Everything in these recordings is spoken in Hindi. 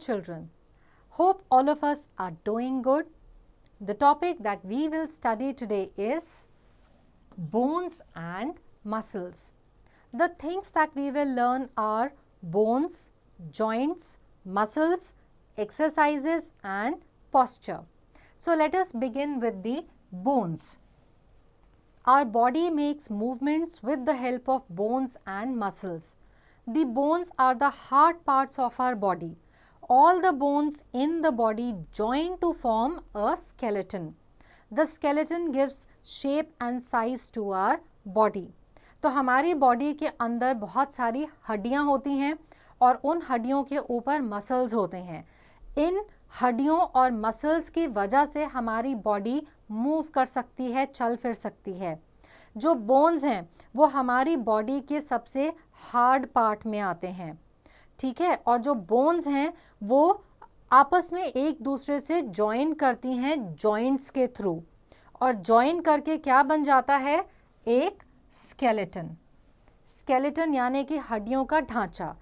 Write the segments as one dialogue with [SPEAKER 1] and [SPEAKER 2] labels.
[SPEAKER 1] children. Hope all of us are doing good. The topic that we will study today is bones and muscles. The things that we will learn are bones, joints, muscles, exercises and posture. So, let us begin with the bones. Our body makes movements with the help of bones and muscles. The bones are the hard parts of our body. all the bones in the body join to form a skeleton. The skeleton gives shape and size to our body. तो हमारी बॉडी के अंदर बहुत सारी हड्डियाँ होती हैं और उन हड्डियों के ऊपर मसल्स होते हैं इन हड्डियों और मसल्स की वजह से हमारी बॉडी मूव कर सकती है चल फिर सकती है जो बोन्स हैं वो हमारी बॉडी के सबसे हार्ड पार्ट में आते हैं ठीक है और जो बोन्स हैं वो आपस में एक दूसरे से ज्वाइन करती हैं जॉइंट्स के थ्रू और ज्वाइन करके क्या बन जाता है एक स्केलेटन स्केलेटन यानी कि हड्डियों का ढांचा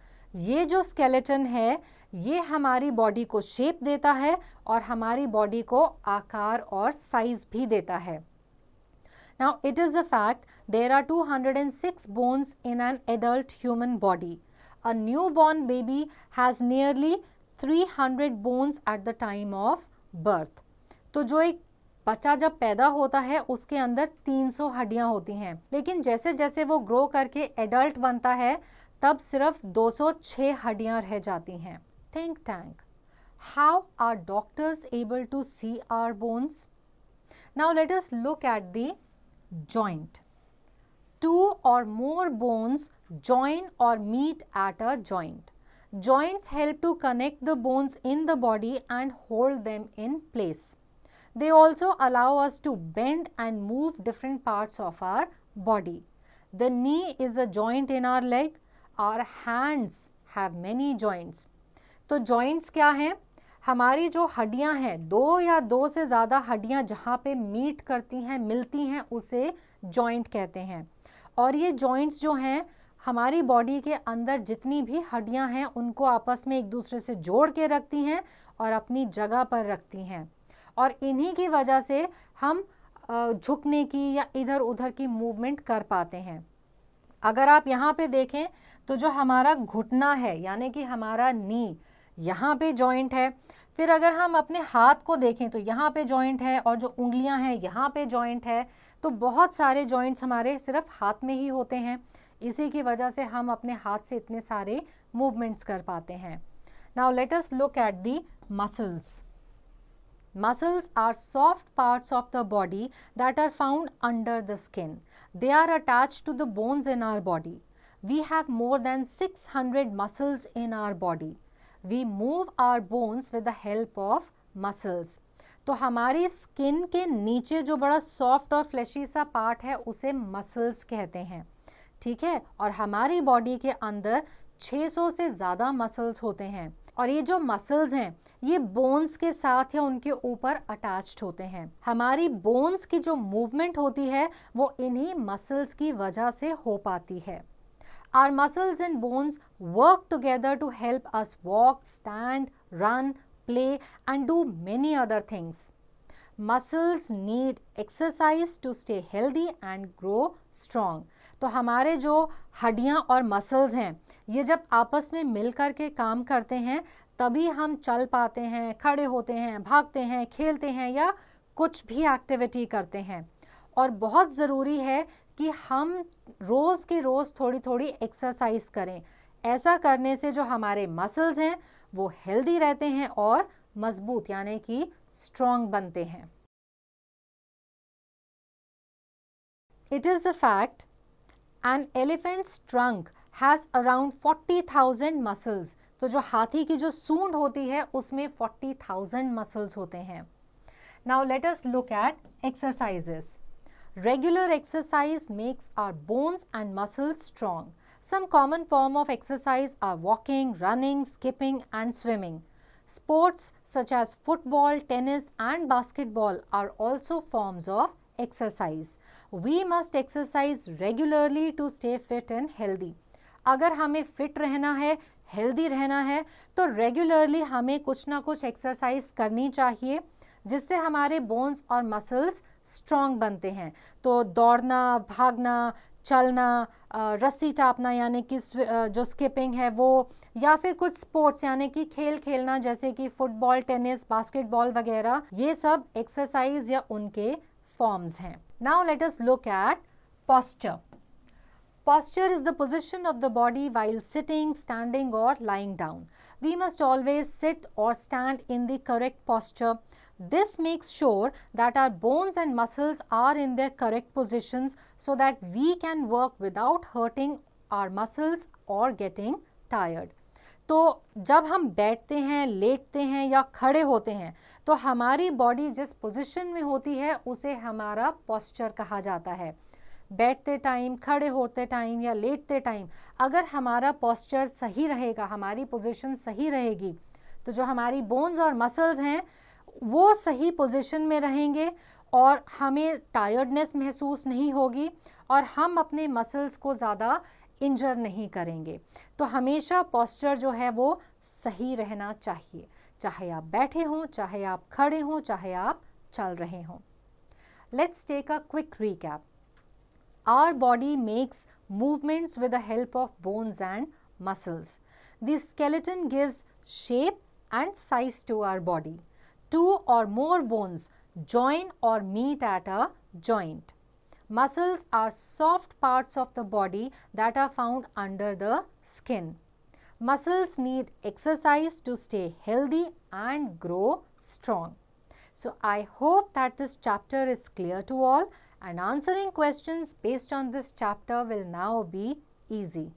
[SPEAKER 1] ये जो स्केलेटन है ये हमारी बॉडी को शेप देता है और हमारी बॉडी को आकार और साइज भी देता है a fact there are two hundred and 206 bones in an adult human body A newborn baby has nearly 300 bones at the time of birth. तो जो एक बच्चा जब पैदा होता है उसके अंदर 300 हड्डियां होती हैं लेकिन जैसे जैसे वो ग्रो करके एडल्ट बनता है तब सिर्फ 206 हड्डियां रह जाती हैं think tank how are doctors able to see our bones now let us look at the joint or more bones join or meet at a joint. Joints help to connect the bones in the body and hold them in place. They also allow us to bend and move different parts of our body. The knee is a joint in our leg. Our hands have many joints. तो joints क्या हैं हमारी जो हड्डियां हैं दो या दो से ज़्यादा हड्डियां जहाँ पे meet करती हैं मिलती हैं उसे joint कहते हैं और ये जॉइंट्स जो हैं हमारी बॉडी के अंदर जितनी भी हड्डियां हैं उनको आपस में एक दूसरे से जोड़ के रखती हैं और अपनी जगह पर रखती हैं और इन्हीं की वजह से हम झुकने की या इधर उधर की मूवमेंट कर पाते हैं अगर आप यहाँ पे देखें तो जो हमारा घुटना है यानी कि हमारा नी यहाँ पे जॉइंट है फिर अगर हम अपने हाथ को देखें तो यहाँ पे जॉइंट है और जो उंगलियाँ हैं यहाँ पे जॉइंट है तो बहुत सारे जॉइंट्स हमारे सिर्फ हाथ में ही होते हैं इसी की वजह से हम अपने हाथ से इतने सारे मूवमेंट्स कर पाते हैं now let's look at the muscles muscles are soft parts of the body that are found under the skin they are attach to the bones in our body we have more than six hundred muscles in our body we move our bones with the help of muscles तो हमारी स्किन के नीचे जो बड़ा सॉफ्ट और फ्लैशी सा पार्ट है उसे मसल्स कहते हैं ठीक है और हमारी बॉडी के अंदर 600 से ज़्यादा मसल्स होते हैं और ये जो मसल्स हैं ये बोन्स के साथ या उनके ऊपर अटैच्ड होते हैं हमारी बोन्स की जो मूवमेंट होती है वो इन्हीं मसल्स की वजह से हो पाती है Our muscles and bones work together to help us walk, stand, run, play, and do many other things. Muscles need exercise to stay healthy and grow strong तो हमारे जो हड्डियाँ और मसल्स हैं ये जब आपस में मिल कर के काम करते हैं तभी हम चल पाते हैं खड़े होते हैं भागते हैं खेलते हैं या कुछ भी एक्टिविटी करते हैं और बहुत ज़रूरी है कि हम रोज़ के रोज़ थोड़ी थोड़ी एक्सरसाइज करें ऐसा करने से जो हमारे मसल्स हैं वो हेल्दी रहते हैं और मजबूत यानी कि स्ट्रांग बनते हैं it is a fact an elephant trunk has around forty thousand muscles तो जो हाथी की जो सूंड होती है उसमें फोर्टी थाउजेंड मसल्स होते हैं now let us look at exercises Regular exercise makes our bones and muscles strong. Some common form of exercise are walking, running, skipping and swimming. Sports such as football, tennis and basketball are also forms of exercise. We must exercise regularly to stay fit and healthy. अगर हमें fit रहना है healthy रहना है तो regularly हमें कुछ ना कुछ exercise करनी चाहिए जिससे हमारे बोन्स और मसल्स स्ट्रॉन्ग बनते हैं तो दौड़ना भागना चलना रस्सी टापना यानी कि जो स्किपिंग है वो या फिर कुछ स्पोर्ट्स यानी कि खेल खेलना जैसे कि फुटबॉल टेनिस बास्केटबॉल वगैरह ये सब एक्सरसाइज या उनके फॉर्म्स हैं now let us look at posture Posture is the position of the body while sitting, standing or lying down. We must always sit or stand in the correct posture. This makes sure that our bones and muscles are in their correct positions so that we can work without hurting our muscles or getting tired. तो जब हम बैठते हैं लेटते हैं या खड़े होते हैं तो हमारी बॉडी जिस पोजीशन में होती है उसे हमारा पॉस्चर कहा जाता है बैठते टाइम खड़े होते टाइम या लेटते टाइम अगर हमारा पॉस्चर सही रहेगा हमारी पोजीशन सही रहेगी तो जो हमारी बोन्स और मसल्स हैं वो सही पोजीशन में रहेंगे और हमें टायर्डनेस महसूस नहीं होगी और हम अपने मसल्स को ज़्यादा इंजर नहीं करेंगे तो हमेशा पॉस्चर जो है वो सही रहना चाहिए चाहे आप बैठे हों चाहे आप खड़े हों चाहे आप चल रहे हों let's take a quick recap Our body makes movements with the help of bones and muscles. The skeleton gives shape and size to our body. Two or more bones join or meet at a joint. Muscles are soft parts of the body that are found under the skin. Muscles need exercise to stay healthy and grow strong. So, I hope that this chapter is clear to all and answering questions based on this chapter will now be easy.